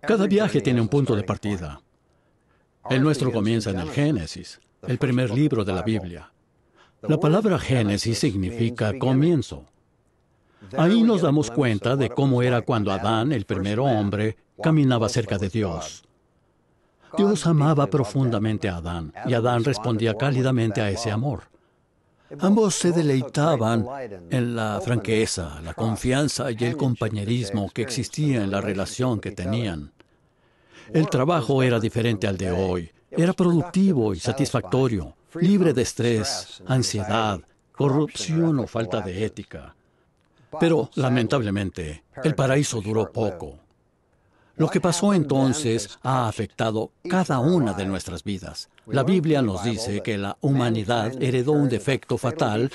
Cada viaje tiene un punto de partida. El nuestro comienza en el Génesis, el primer libro de la Biblia. La palabra Génesis significa comienzo. Ahí nos damos cuenta de cómo era cuando Adán, el primer hombre, caminaba cerca de Dios. Dios amaba profundamente a Adán y Adán respondía cálidamente a ese amor. Ambos se deleitaban en la franqueza, la confianza y el compañerismo que existía en la relación que tenían. El trabajo era diferente al de hoy. Era productivo y satisfactorio, libre de estrés, ansiedad, corrupción o falta de ética. Pero, lamentablemente, el paraíso duró poco. Lo que pasó entonces ha afectado cada una de nuestras vidas. La Biblia nos dice que la humanidad heredó un defecto fatal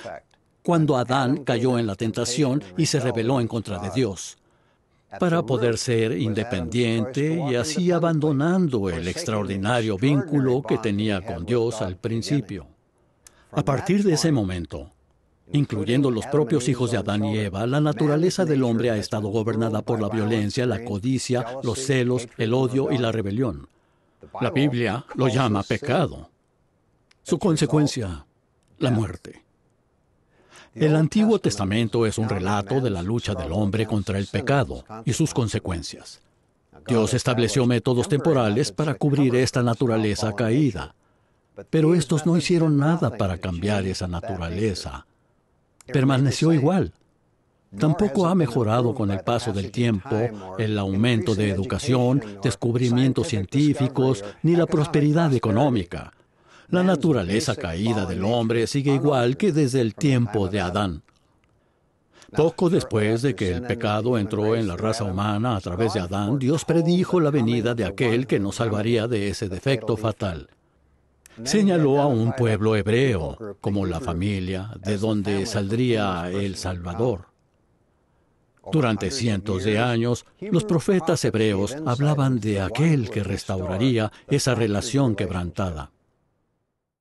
cuando Adán cayó en la tentación y se rebeló en contra de Dios para poder ser independiente y así abandonando el extraordinario vínculo que tenía con Dios al principio. A partir de ese momento, incluyendo los propios hijos de Adán y Eva, la naturaleza del hombre ha estado gobernada por la violencia, la codicia, los celos, el odio y la rebelión. La Biblia lo llama pecado. Su consecuencia, la muerte. El Antiguo Testamento es un relato de la lucha del hombre contra el pecado y sus consecuencias. Dios estableció métodos temporales para cubrir esta naturaleza caída, pero estos no hicieron nada para cambiar esa naturaleza permaneció igual. Tampoco ha mejorado con el paso del tiempo, el aumento de educación, descubrimientos científicos, ni la prosperidad económica. La naturaleza caída del hombre sigue igual que desde el tiempo de Adán. Poco después de que el pecado entró en la raza humana a través de Adán, Dios predijo la venida de aquel que nos salvaría de ese defecto fatal. Señaló a un pueblo hebreo como la familia de donde saldría el Salvador. Durante cientos de años, los profetas hebreos hablaban de aquel que restauraría esa relación quebrantada.